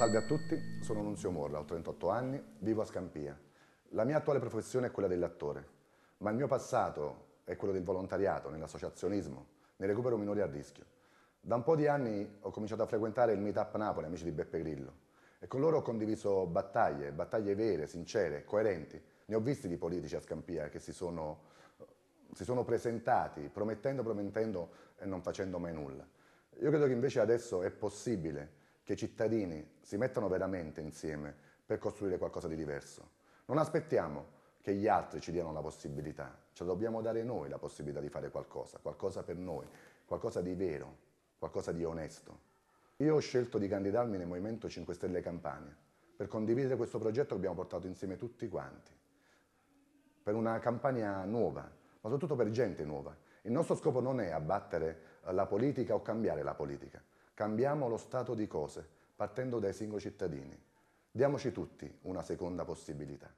Salve a tutti, sono Nunzio Morla, ho 38 anni, vivo a Scampia. La mia attuale professione è quella dell'attore, ma il mio passato è quello del volontariato, nell'associazionismo, nel recupero minori a rischio. Da un po' di anni ho cominciato a frequentare il Meetup Napoli, amici di Beppe Grillo, e con loro ho condiviso battaglie, battaglie vere, sincere, coerenti. Ne ho visti di politici a Scampia che si sono, si sono presentati promettendo, promettendo e non facendo mai nulla. Io credo che invece adesso è possibile che i cittadini si mettano veramente insieme per costruire qualcosa di diverso. Non aspettiamo che gli altri ci diano la possibilità, ce la dobbiamo dare noi la possibilità di fare qualcosa, qualcosa per noi, qualcosa di vero, qualcosa di onesto. Io ho scelto di candidarmi nel Movimento 5 Stelle Campania per condividere questo progetto che abbiamo portato insieme tutti quanti, per una campagna nuova, ma soprattutto per gente nuova. Il nostro scopo non è abbattere la politica o cambiare la politica, Cambiamo lo stato di cose, partendo dai singoli cittadini. Diamoci tutti una seconda possibilità.